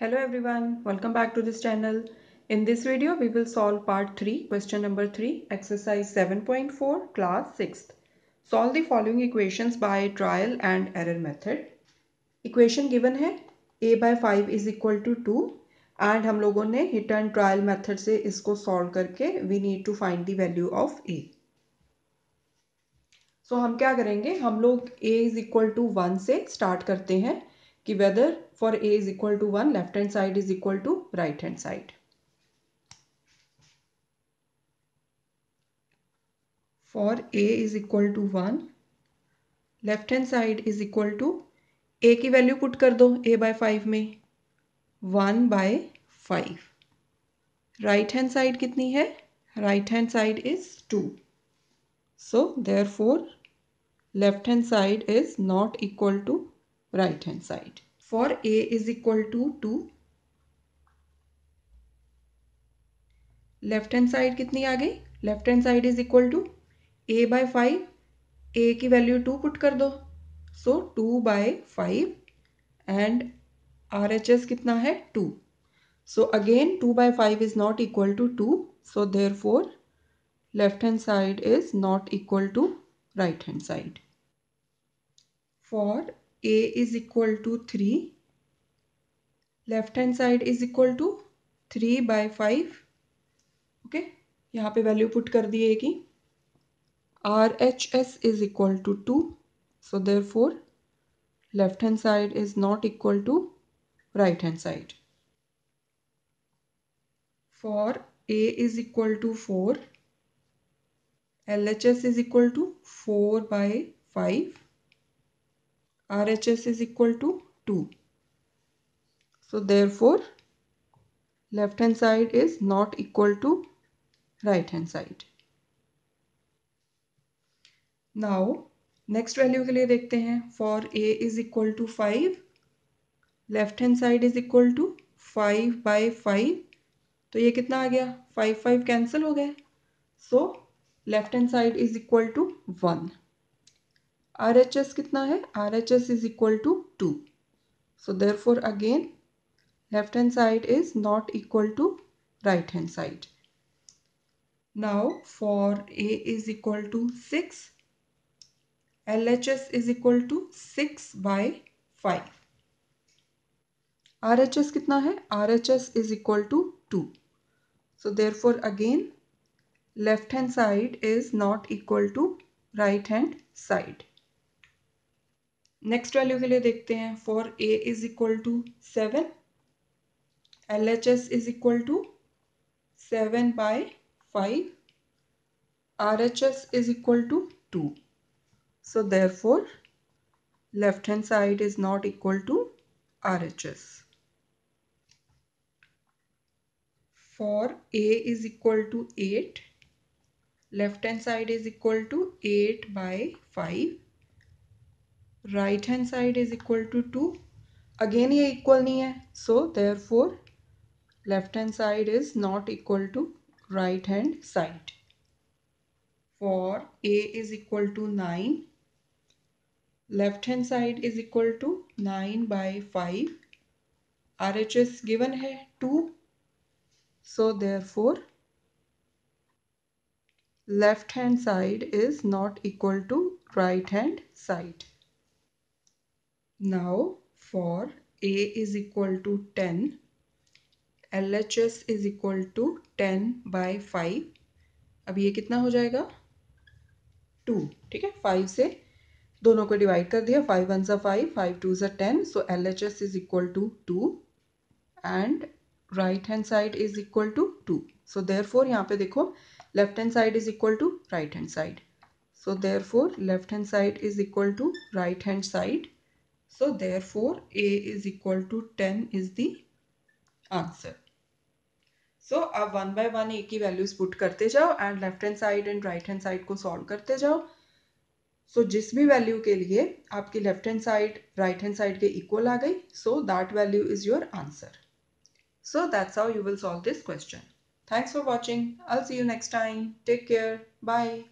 Hello everyone, welcome back to this channel. In this video, we will solve part 3, question number 3, exercise 7.4, class 6th. Solve the following equations by trial and error method. Equation given है a by 5 is equal to 2 and हम लोगों ने hit and trial method से इसको solve करके we need to find the value of a. So हम क्या करेंगे हम लोग a is equal to 1 से start करते हैं कि whether for A is equal to one left hand side is equal to right hand side for A is equal to one left hand side is equal to A की value put कर दो A by five में one by five right hand side कितनी है right hand side is two so therefore left hand side is not equal to right hand side for A is equal to two left hand side कितनी आ गई left hand side is equal to A by five A की value two put कर दो so two by five and R H S कितना है two so again two by five is not equal to two so therefore left hand side is not equal to right hand side for a is equal to 3 left hand side is equal to three by five okay यहाँ पे value put कर दी है कि R H S is equal to two so therefore left hand side is not equal to right hand side for A is equal to four L H S is equal to four by five RHS is equal to 2. So therefore left hand side is not equal to right hand side. Now next value के लिए देखते हैं for A is equal to five left hand side is equal to five by five तो ये कितना आ गया five five cancel हो गया so left hand side is equal to one R H S कितना है R H S is equal to two so therefore again left hand side is not equal to right hand side. Now for A is equal to 6, LHS is equal to 6 by 5. RHS कितना है RHS is equal to 2. So therefore again left hand side is not equal to right hand side. Next value के लिए देखते हैं for A is equal to seven L H S is equal to seven by five R H S is equal to two so therefore left hand side is not equal to R H S for A is equal to eight left hand side is equal to eight by five right hand side is equal to two again ये equal नहीं है so therefore left hand side is not equal to right hand side for A is equal to nine left hand side is equal to nine by five R H S given है two so therefore left hand side is not equal to right hand side Now for A is equal to 10, LHS is equal to 10 by 5. अब ये कितना हो जाएगा to ठीक है five से दोनों को डिवाइड कर दिया फाइव वन सा फाइव फाइव टू सा ten so L H S is equal to two and right hand side is equal to two so therefore यहाँ पे देखो left hand side is equal to right hand side so therefore left hand side is equal to right hand side So therefore A is equal to 10 is the answer. So so, अब one by one A की values put करते जाओ and left hand side and right hand side को solve करते जाओ सो so, जिस भी value के लिए आपकी left hand side right hand side के इक्वल आ गई so that value is your answer so that's how you will solve this question thanks for watching I see you next time take care bye